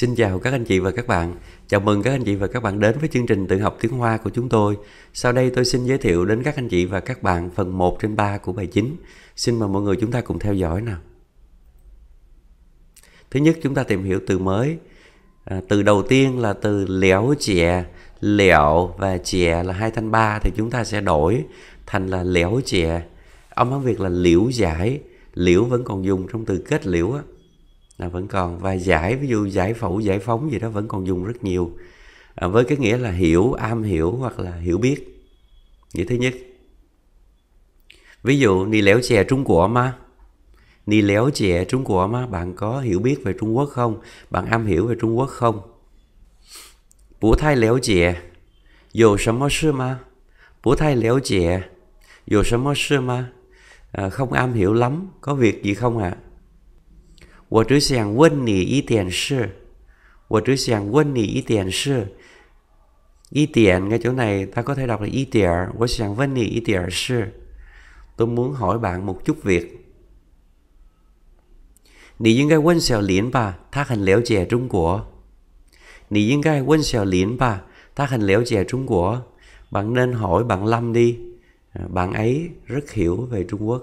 Xin chào các anh chị và các bạn. Chào mừng các anh chị và các bạn đến với chương trình tự học tiếng Hoa của chúng tôi. Sau đây tôi xin giới thiệu đến các anh chị và các bạn phần 1 trên 3 của bài chính. Xin mời mọi người chúng ta cùng theo dõi nào. Thứ nhất chúng ta tìm hiểu từ mới. À, từ đầu tiên là từ liễu chè, liễu và chè là hai thanh ba thì chúng ta sẽ đổi thành là liễu chè. Âm hán Việt là liễu giải, liễu vẫn còn dùng trong từ kết liễu á là vẫn còn và giải ví dụ giải phẫu giải phóng gì đó vẫn còn dùng rất nhiều à, với cái nghĩa là hiểu am hiểu hoặc là hiểu biết nghĩa thứ nhất ví dụ đi léo chè trung quốc mà đi léo chè trung quốc mà bạn có hiểu biết về trung quốc không bạn am hiểu về trung quốc không bố thai léo chè dù sớm sư mà bố thai léo chè dù sớm sư mà không am hiểu lắm có việc gì không ạ à? 我只想问你一点事，我只想问你一点事。Y tiện cái chỗ này ta có thể đọc là y tiện, tôi 想问你一点事。Tôi muốn hỏi bạn một chút việc. Nì yên gai quân xèo liễn bà, ta hành liễu trẻ Trung Quốc. Nì yên gai quân xèo liễn bà, ta hành liễu trẻ Trung Quốc. Bạn nên hỏi bạn Lâm đi. Bạn ấy rất hiểu về Trung Quốc.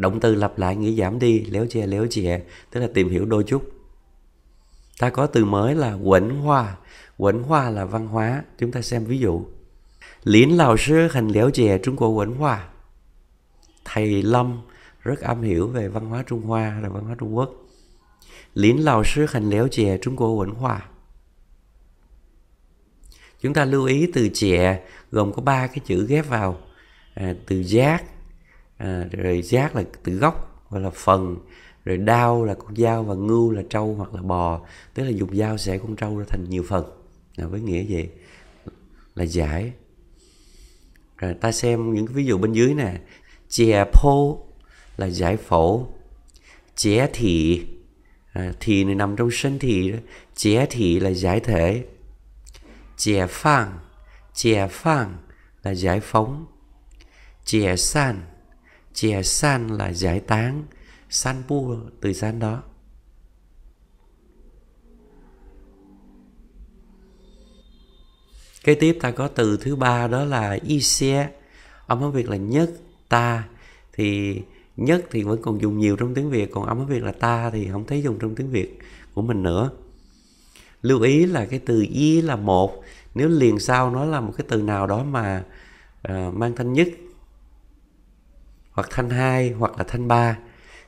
động từ lặp lại nghĩ giảm đi léo che léo chè tức là tìm hiểu đôi chút ta có từ mới là quẩn hoa quẩn hoa là văn hóa chúng ta xem ví dụ liễn lào sư hành léo chè trung quốc quẩn hoa thầy lâm rất am hiểu về văn hóa trung hoa là văn hóa trung quốc liễn lào sư hành léo chè trung quốc quẩn hoa chúng ta lưu ý từ chè gồm có ba cái chữ ghép vào à, từ giác À, rồi giác là từ gốc gọi là phần rồi đao là con dao và ngưu là trâu hoặc là bò tức là dùng dao sẽ con trâu ra thành nhiều phần là với nghĩa gì là giải rồi ta xem những ví dụ bên dưới nè chè phô là giải phổ chè thị à, thị này nằm trong sinh thị chè thị là giải thể chè phang chè phang là giải phóng chè san chè san là giải tán san pu từ san đó Kế tiếp ta có từ thứ ba đó là y xe Âm hán Việt là nhất, ta Thì nhất thì vẫn còn dùng nhiều trong tiếng Việt Còn âm hán Việt là ta thì không thấy dùng trong tiếng Việt của mình nữa Lưu ý là cái từ y là một Nếu liền sau nó là một cái từ nào đó mà uh, mang thanh nhất hoặc thanh 2 hoặc là thanh 3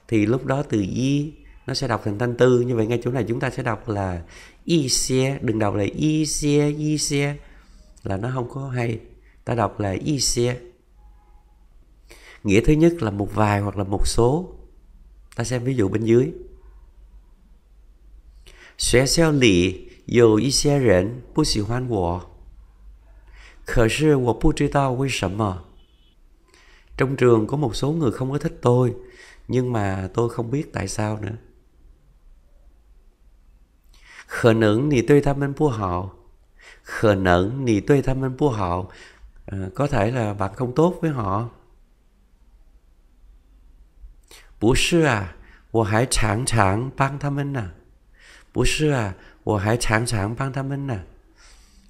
thì lúc đó từ y nó sẽ đọc thành thanh tư như vậy ngay chỗ này chúng ta sẽ đọc là y xe đừng đọc là y xe y xe là nó không có hay ta đọc là y xe nghĩa thứ nhất là một vài hoặc là một số ta xem ví dụ bên dưới Xóe xeo lì Dù y xe rỉnh Bù xì hoan wo trong trường có một số người không có thích tôi nhưng mà tôi không biết tại sao nữa khờ nữ thì tuy tham minh phù họ khờ nữ thì tuy tham minh phù họ à, có thể là bạn không tốt với họ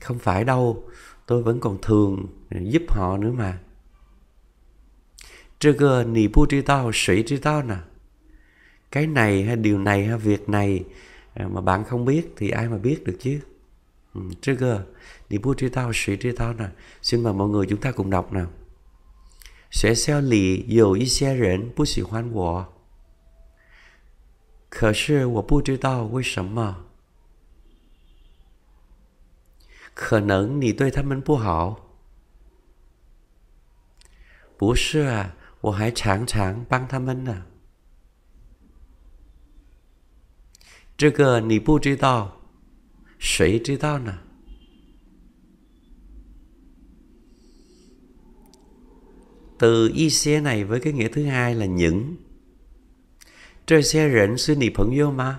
không phải đâu, tôi vẫn còn thường giúp họ nữa mà. 这个你不知道谁知道 nè cái này hay điều này hay việc này à, mà bạn không biết thì ai mà biết được chứ chưa cơ thì bố trí tao sĩ trí tao nè xin mời mọi người chúng ta cùng đọc nào sẽ xeo lì dù y xe rễn bố sĩ hoan wọ khờ sư wọ bố trí tao với sầm mà khờ nẫn nì tôi thăm mình bố hảo bố sư à 我还常常帮他们呢。这个你不知道，谁知道呢？Từ à? ờ, y xe này với cái nghĩa thứ hai là những. Trời xe rỉnh sư nị phận vô mà.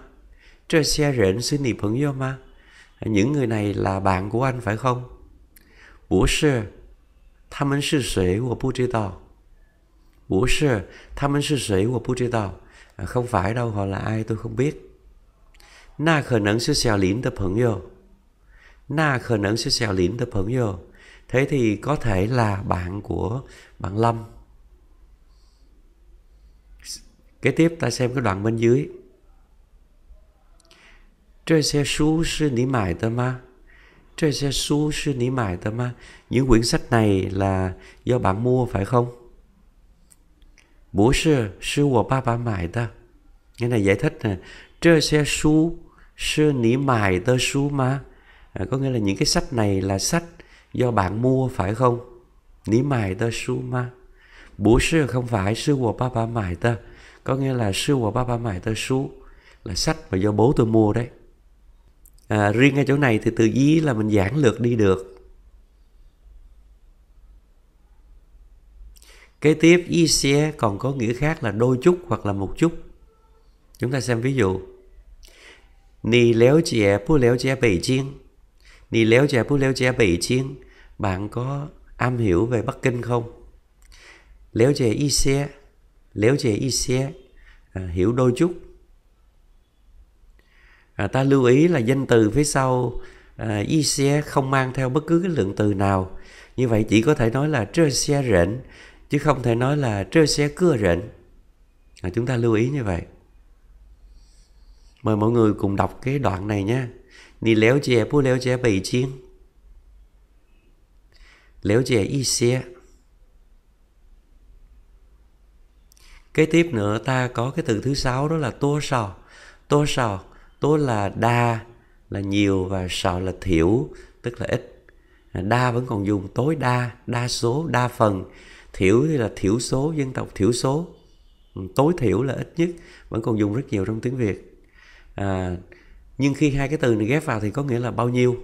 Trời xe rỉnh sư nị phận vô mà. Những người này là bạn của anh phải không? 不是，他们是谁我不知道。不是，他们是谁我不知道。À, không phải đâu, họ là ai tôi không biết. Na khả năng sư xèo lĩnh Na khả năng sư xèo lĩnh Thế thì có thể là bạn của bạn Lâm. Kế tiếp ta xem cái đoạn bên dưới. Trê xe su sư nỉ mại tơ ma. Trê xe su sư nỉ mại tơ ma. Những quyển sách này là do bạn mua phải không? 不是，是我爸爸买的。Nghĩa là giải thích nè, trơ xe su, sư nỉ mài tơ su mà. À, có nghĩa là những cái sách này là sách do bạn mua phải không? Nỉ mài tơ su mà. Bố sư không phải sư của ba ba mài tơ. Có nghĩa là sư của ba ba mài tơ su là sách mà do bố tôi mua đấy. À, riêng ngay chỗ này thì từ ý là mình giảng lược đi được Kế tiếp isie còn có nghĩa khác là đôi chút hoặc là một chút. Chúng ta xem ví dụ. Nì léo trẻ bố léo trẻ Bảy Chiên. Nì léo trẻ bố léo trẻ Bảy Chiên. Bạn có am hiểu về Bắc Kinh không? Léo trẻ isie. Léo trẻ isie. À, hiểu đôi chút. À, ta lưu ý là danh từ phía sau à, isie không mang theo bất cứ cái lượng từ nào. Như vậy chỉ có thể nói là trơ xe rện chứ không thể nói là trêu xe cưa rện à, chúng ta lưu ý như vậy mời mọi người cùng đọc cái đoạn này nha ni léo chè bố léo chè bày chiên léo chè y xe Kế tiếp nữa ta có cái từ thứ sáu đó là tô sào. Tô sào, tô là đa là nhiều và sào là thiểu tức là ít. À, đa vẫn còn dùng tối đa, đa số, đa phần thiểu thì là thiểu số dân tộc thiểu số ừ, tối thiểu là ít nhất vẫn còn dùng rất nhiều trong tiếng việt à, nhưng khi hai cái từ này ghép vào thì có nghĩa là bao nhiêu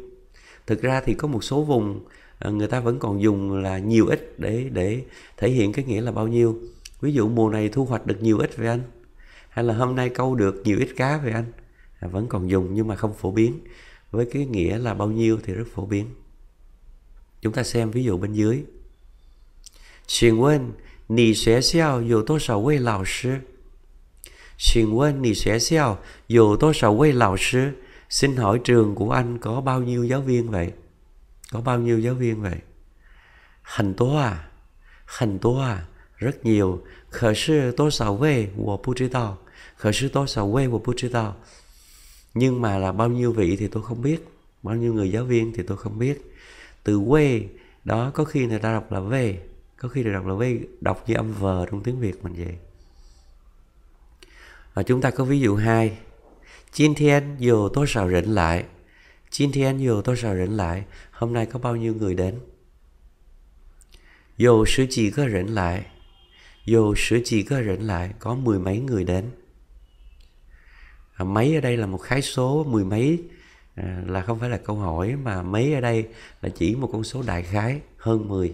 thực ra thì có một số vùng à, người ta vẫn còn dùng là nhiều ít để để thể hiện cái nghĩa là bao nhiêu ví dụ mùa này thu hoạch được nhiều ít về anh hay là hôm nay câu được nhiều ít cá về anh à, vẫn còn dùng nhưng mà không phổ biến với cái nghĩa là bao nhiêu thì rất phổ biến chúng ta xem ví dụ bên dưới 请问你学校有多少位老师？请问你学校有多少位老师? hỏi trường của anh có bao nhiêu giáo viên vậy? Có bao nhiêu giáo viên vậy? Hành tố à? Hành tố à? Rất nhiều. Khở Nhưng mà là bao nhiêu vị thì tôi không biết. Bao nhiêu người giáo viên thì tôi không biết. Từ quê đó có khi người ta đọc là về có khi được đọc là với đọc như âm vờ trong tiếng việt mình vậy và chúng ta có ví dụ hai chín Thiên dù tôi sao rỉnh lại chín Thiên dù tôi sao rỉnh lại Hôm nay có bao nhiêu người đến Dù sự chỉ có rỉnh lại Dù sự chỉ có rỉnh lại Có mười mấy người đến à, Mấy ở đây là một khái số Mười mấy à, là không phải là câu hỏi Mà mấy ở đây là chỉ một con số đại khái Hơn mười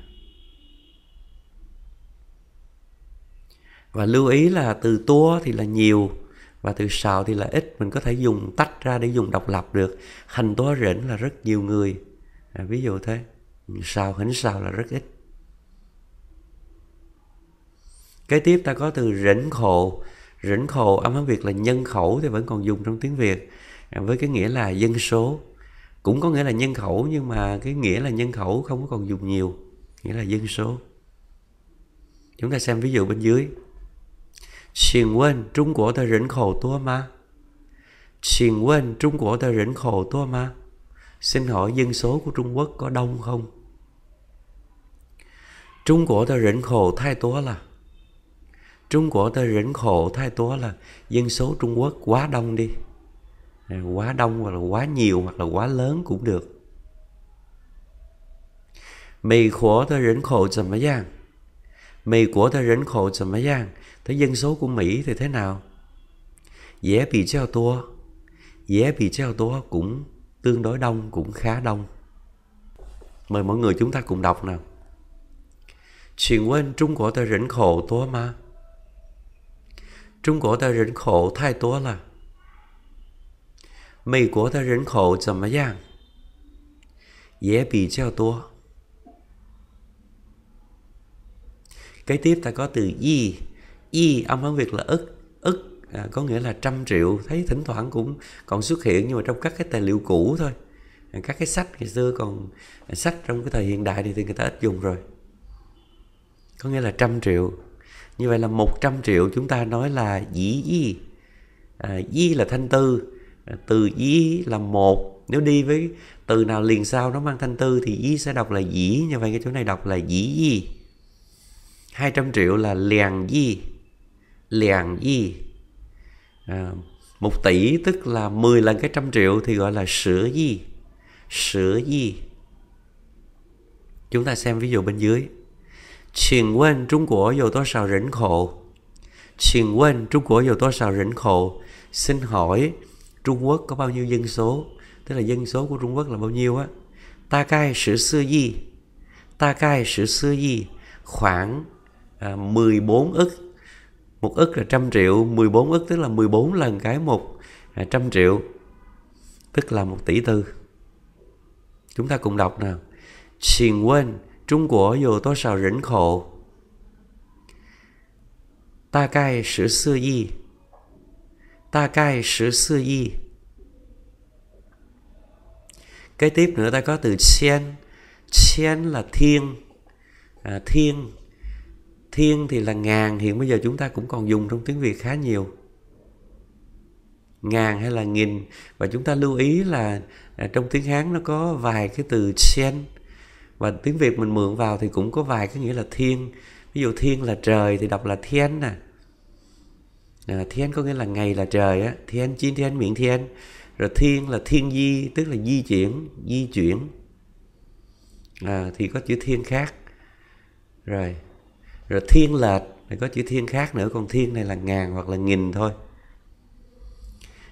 và lưu ý là từ tua thì là nhiều và từ sào thì là ít mình có thể dùng tách ra để dùng độc lập được hành tua rỉnh là rất nhiều người à, ví dụ thế sào hỉnh sào là rất ít kế tiếp ta có từ rỉnh khổ rỉnh khổ âm hán việt là nhân khẩu thì vẫn còn dùng trong tiếng việt à, với cái nghĩa là dân số cũng có nghĩa là nhân khẩu nhưng mà cái nghĩa là nhân khẩu không có còn dùng nhiều nghĩa là dân số chúng ta xem ví dụ bên dưới 请问中国的人口多吗？请问 Trung Xin hỏi dân số của Trung Quốc có đông không? Trung Quốc the 人口太多了. Trung Quốc the 人口太多了. Dân số Trung Quốc quá đông đi. Quá đông hoặc là quá nhiều hoặc là quá lớn cũng được. Mỹ của the 人口怎么样？美国的人口怎么样？Thế dân số của Mỹ thì thế nào? Dễ bị treo tua Dễ bị treo tua cũng tương đối đông, cũng khá đông Mời mọi người chúng ta cùng đọc nào Chuyện quên Trung Quốc ta rỉnh khổ tua mà Trung Quốc ta rỉnh khổ thay tua là Mỹ của ta rỉnh khổ chầm mà giang Dễ bị treo tua Kế tiếp ta có từ y y âm hán việt là ức ức à, có nghĩa là trăm triệu thấy thỉnh thoảng cũng còn xuất hiện nhưng mà trong các cái tài liệu cũ thôi à, các cái sách ngày xưa còn à, sách trong cái thời hiện đại thì, thì người ta ít dùng rồi có nghĩa là trăm triệu như vậy là một trăm triệu chúng ta nói là dĩ y à, di là thanh tư à, từ y là một nếu đi với từ nào liền sau nó mang thanh tư thì y sẽ đọc là dĩ như vậy cái chỗ này đọc là dĩ y hai trăm triệu là liền di liàng y à, một tỷ tức là 10 lần cái trăm triệu thì gọi là sửa y sửa y chúng ta xem ví dụ bên dưới Xin quên Trung Quốc có bao nhiêu nhân khổ Xin quên Trung Quốc có bao nhiêu nhân khổ Xin hỏi Trung Quốc có bao nhiêu dân số? Tức là dân số của Trung Quốc là bao nhiêu á? Ta cai sử sư yi. Ta cai sử sư yi khoảng à, 14 ức một ức là trăm triệu 14 ức tức là 14 lần cái một là trăm triệu tức là một tỷ tư chúng ta cùng đọc nào xin quên Trung Quốc dù tôi sào rỉnh khổ Ta cai sử sư y Ta cai sử sư y Kế tiếp nữa ta có từ xiên Xiên là thiên à, Thiên thiên thì là ngàn hiện bây giờ chúng ta cũng còn dùng trong tiếng việt khá nhiều ngàn hay là nghìn và chúng ta lưu ý là à, trong tiếng hán nó có vài cái từ sen và tiếng việt mình mượn vào thì cũng có vài cái nghĩa là thiên ví dụ thiên là trời thì đọc là thiên nè à. à, thiên có nghĩa là ngày là trời á thiên chín thiên miệng thiên rồi thiên là thiên di tức là di chuyển di chuyển à, thì có chữ thiên khác rồi rồi thiên lệch thì có chữ thiên khác nữa còn thiên này là ngàn hoặc là nghìn thôi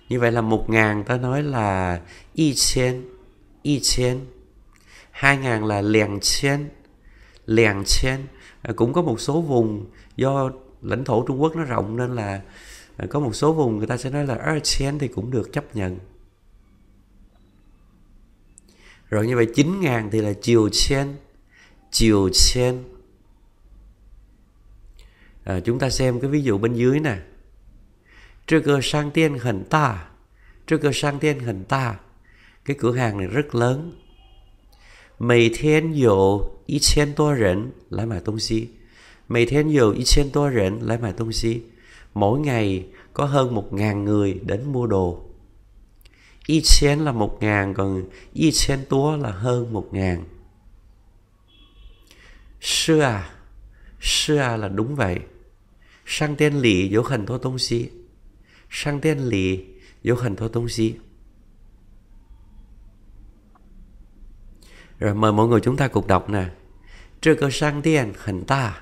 như vậy là một ngàn ta nói là y chen y chen hai ngàn là lèng chen lèng chen à, cũng có một số vùng do lãnh thổ trung quốc nó rộng nên là à, có một số vùng người ta sẽ nói là er chen thì cũng được chấp nhận rồi như vậy chín ngàn thì là chiều chen chiều chen à, chúng ta xem cái ví dụ bên dưới nè trước cơ sang tiên hình ta trước cơ sang tiên hình ta cái cửa hàng này rất lớn Mấy thiên dụ ít 千多人来买东西 Mấy thiên dụ ít 千多人来买东西 Mỗi ngày có hơn một ngàn người đến mua đồ Y chén là một ngàn Còn y chén túa là hơn một ngàn Sư à 是啊 là đúng vậy sang tên lý dấu hình thô tông xí sang tên lý dấu hình thô tông xí rồi mời mọi người chúng ta cùng đọc nè trước cơ sang tên hình ta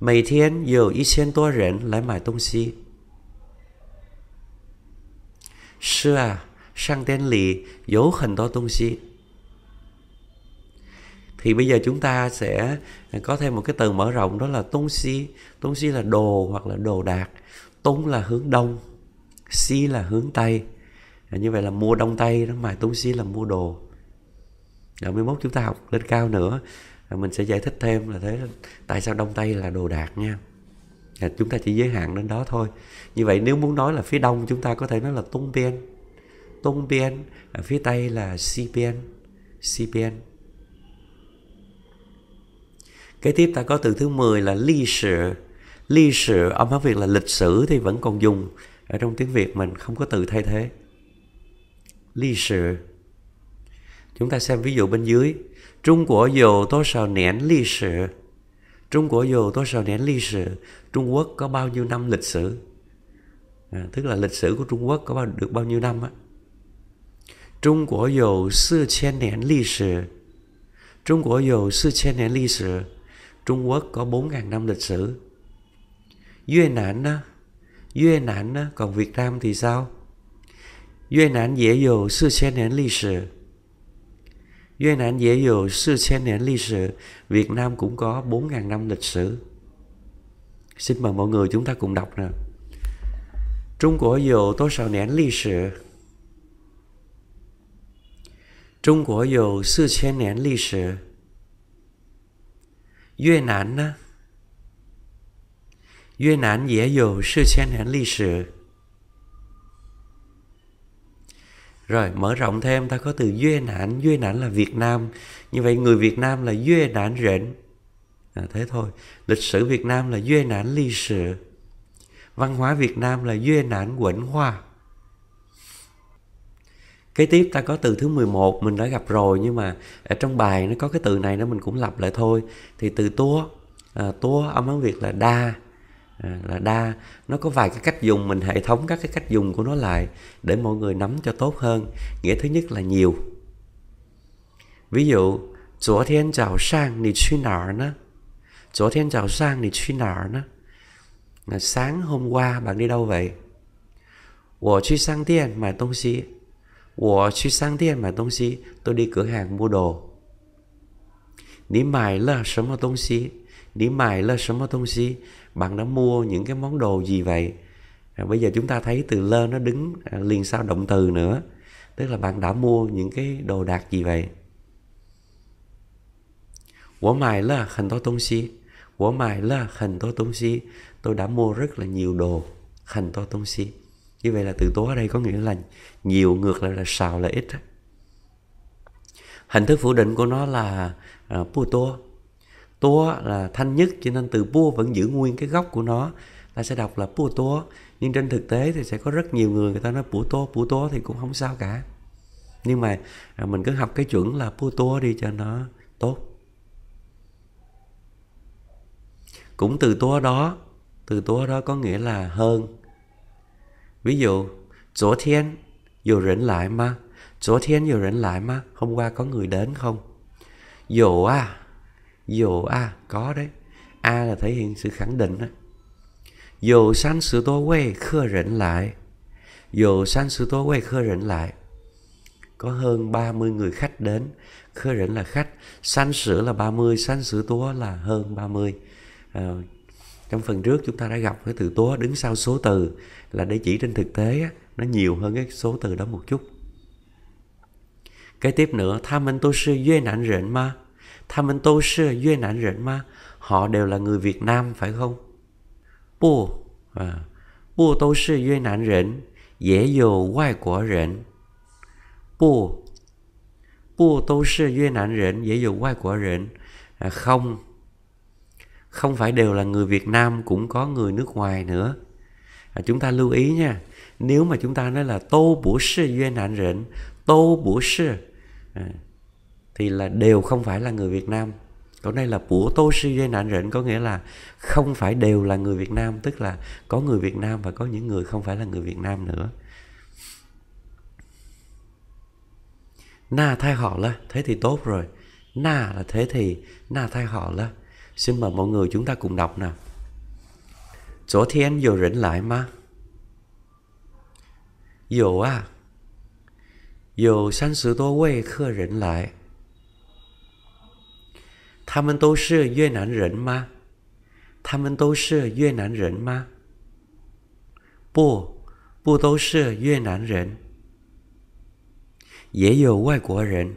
Mỗi thiên có 1000多人来买东西。是啊，商店里有很多东西。thì bây giờ chúng ta sẽ có thêm một cái từ mở rộng đó là tôn si tôn si là đồ hoặc là đồ đạc tôn là hướng đông si là hướng tây à, như vậy là mua đông tây đó mà tôn si là mua đồ rồi mới mốt chúng ta học lên cao nữa à, mình sẽ giải thích thêm là thế tại sao đông tây là đồ đạc nha à, chúng ta chỉ giới hạn đến đó thôi như vậy nếu muốn nói là phía đông chúng ta có thể nói là tung biên tung biên à, phía tây là si biên si biên Kế tiếp ta có từ thứ 10 là ly sử. Ly sử. âm hán Việt là lịch sử thì vẫn còn dùng. Ở trong tiếng Việt mình không có từ thay thế. Ly sử. Chúng ta xem ví dụ bên dưới. Trung Quốc dù tố sào nén ly sử? Trung Quốc dù tố sào nén ly sự. Trung Quốc có bao nhiêu năm lịch sử? À, tức là lịch sử của Trung Quốc có bao, được bao nhiêu năm á? Trung Quốc dù sư chen nén ly sử. Trung Quốc dù sư chen nén ly sử. Trung Quốc có 4.000 năm lịch sử. Duy nạn đó, Duy nạn đó, còn Việt Nam thì sao? Duy nạn dễ dụ sư xe nền lịch sử. Duy nạn dễ dụ sư xe nền lịch sử. Việt Nam cũng có 4.000 năm lịch sử. Xin mời mọi người chúng ta cùng đọc nè. Trung Quốc dụ tố sào nền lịch sử. Trung Quốc dụ sư xe nền lịch sử. 越南呢？越南也有四千年历 sử. Rồi mở rộng thêm ta có từ Duê Nạn, Duê Nạn là Việt Nam. Như vậy người Việt Nam là Duê Nạn Rện. À, thế thôi, lịch sử Việt Nam là Duê Nạn Ly Sự. Văn hóa Việt Nam là Duê Nạn Quẩn Hoa kế tiếp ta có từ thứ 11 mình đã gặp rồi nhưng mà ở ờ, trong bài nó có cái từ này nó mình cũng lặp lại thôi thì từ tua à, tua âm hán việt là đa à, là đa nó có vài cái cách dùng mình hệ thống các cái cách dùng của nó lại để mọi người nắm cho tốt hơn nghĩa thứ nhất là nhiều ví dụ Chúa thiên chào sang thì suy nở nó Chúa thiên chào sang thì suy nở nó Sáng hôm qua bạn đi đâu vậy? 我去商店买东西。我去商店买东西，tôi đi cửa hàng mua đồ. Bạn đã mua những cái món đồ gì vậy? À, bây giờ chúng ta thấy từ lơ nó đứng à, liền sau động từ nữa. Tức là bạn đã mua những cái đồ đạc gì vậy? Tôi đã mua rất là nhiều đồ. Hành to như vậy là từ tố ở đây có nghĩa là nhiều ngược lại là sào là ít hình thức phủ định của nó là uh, à, pu tô tô là thanh nhất cho nên từ pu vẫn giữ nguyên cái gốc của nó ta sẽ đọc là pu tô nhưng trên thực tế thì sẽ có rất nhiều người người ta nói pu tô pu tô thì cũng không sao cả nhưng mà à, mình cứ học cái chuẩn là pu tô đi cho nó tốt cũng từ tố đó từ tố đó có nghĩa là hơn ví dụ chỗ thiên dù rỉnh lại mà chỗ thiên dù rỉnh lại mà hôm qua có người đến không dù à dù à có đấy a là thể hiện sự khẳng định đó dù sanh sự tô quê khơ rỉnh lại dù sanh sự tô quê khơ rỉnh lại có hơn 30 người khách đến khơ rỉnh là khách sanh sử là 30 sanh sử tố là hơn 30 à, trong phần trước chúng ta đã gặp cái từ tố đứng sau số từ là để chỉ trên thực tế nó nhiều hơn cái số từ đó một chút cái tiếp nữa tham minh tô sư duy nạn rện ma tham minh tô sư duy nạn rện ma họ đều là người Việt Nam phải không bùa à, bùa tô sư duy nạn rện dễ dồ quai của rện bùa bùa tô sư duy nạn rện dễ dồ quai của rện à, không không phải đều là người Việt Nam cũng có người nước ngoài nữa à, chúng ta lưu ý nha nếu mà chúng ta nói là tô bổ sư duyên nạn rện tô bổ sư à, thì là đều không phải là người Việt Nam còn đây là của tô sư duyên nạn rện có nghĩa là không phải đều là người Việt Nam tức là có người Việt Nam và có những người không phải là người Việt Nam nữa na thay họ là thế thì tốt rồi na là thế thì na thay họ là xin mời mọi người chúng ta cùng đọc nào. Chỗ thiên vừa rảnh lại ma. Vừa 啊，有三十多位客人来，他们都是越南人吗？他们都是越南人吗？不，不都是越南人，也有外国人。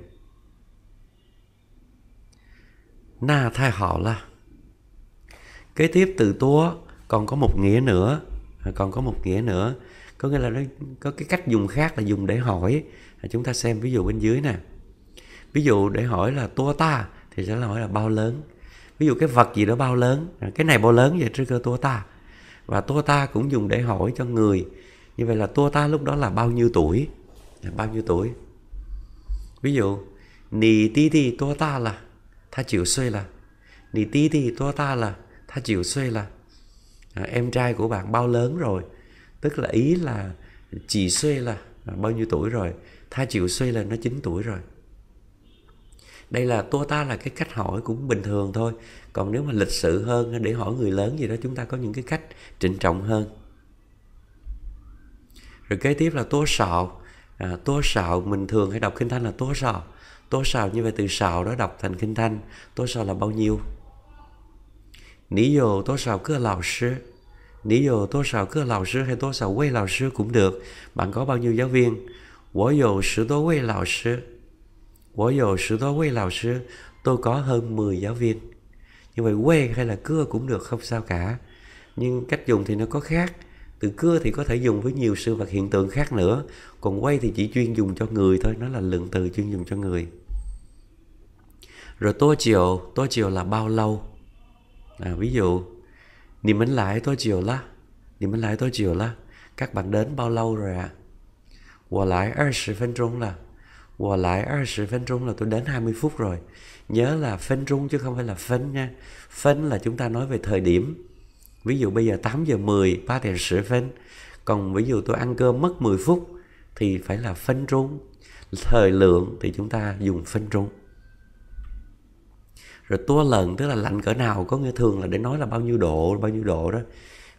那太好了。kế tiếp từ tua còn có một nghĩa nữa à, còn có một nghĩa nữa có nghĩa là nó có cái cách dùng khác là dùng để hỏi à, chúng ta xem ví dụ bên dưới nè ví dụ để hỏi là tua ta thì sẽ hỏi là bao lớn ví dụ cái vật gì đó bao lớn à, cái này bao lớn vậy trước cơ tua ta và tua ta cũng dùng để hỏi cho người như vậy là tua ta lúc đó là bao nhiêu tuổi là bao nhiêu tuổi ví dụ nì tí tí tua ta là ta chịu xuôi là nì tí tí tua ta là Tha 他 chịu xuê là à, em trai của bạn bao lớn rồi tức là ý là chị xuê là à, bao nhiêu tuổi rồi tha chịu xuê là nó 9 tuổi rồi đây là tua ta là cái cách hỏi cũng bình thường thôi còn nếu mà lịch sự hơn để hỏi người lớn gì đó chúng ta có những cái cách trịnh trọng hơn rồi kế tiếp là tua sạo à, tua sạo mình thường hay đọc kinh thanh là tua sạo tua sạo như vậy từ sạo đó đọc thành kinh thanh tua sạo là bao nhiêu 你有多少个老师你有多少个老师 hay 多少位老 sư được bạn có bao nhiêu giáo viên 我有十多位老师我有十多位老师 tôi có hơn 10 giáo viên như vậy quê hay là cưa cũng được không sao cả nhưng cách dùng thì nó có khác từ cưa thì có thể dùng với nhiều sự vật hiện tượng khác nữa còn quay thì chỉ chuyên dùng cho người thôi nó là lượng từ chuyên dùng cho người rồi tô chiều tô chiều là bao lâu à, ví dụ niềm mình lại tôi chiều la niềm mình lại tôi chiều la các bạn đến bao lâu rồi ạ à? 我来二十分钟了。我来二十分钟 là tôi đến 20 phút rồi. Nhớ là phân trung chứ không phải là phân nha. Phân là chúng ta nói về thời điểm. Ví dụ bây giờ 8 giờ 10, 3 giờ sửa phân. Còn ví dụ tôi ăn cơm mất 10 phút thì phải là phân trung. Thời lượng thì chúng ta dùng phân trung rồi tua lần tức là lạnh cỡ nào có nghĩa thường là để nói là bao nhiêu độ bao nhiêu độ đó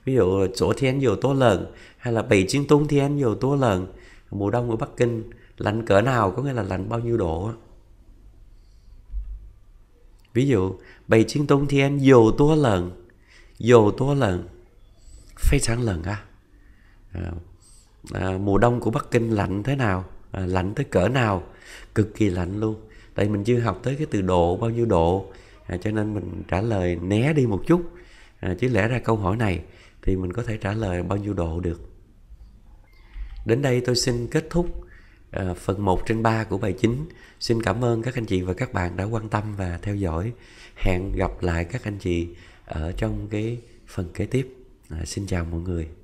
ví dụ chỗ thiên nhiều tua lần hay là bảy chiến tung thiên nhiều tua lần mùa đông ở bắc kinh lạnh cỡ nào có nghĩa là lạnh bao nhiêu độ ví dụ bảy chiến tung thiên dầu tua lần dầu tua lần phê sáng lần à, à mùa đông của bắc kinh lạnh thế nào à, lạnh tới cỡ nào cực kỳ lạnh luôn tại mình chưa học tới cái từ độ bao nhiêu độ à, cho nên mình trả lời né đi một chút à, chứ lẽ ra câu hỏi này thì mình có thể trả lời bao nhiêu độ được đến đây tôi xin kết thúc à, phần 1 trên 3 của bài chính xin cảm ơn các anh chị và các bạn đã quan tâm và theo dõi hẹn gặp lại các anh chị ở trong cái phần kế tiếp à, xin chào mọi người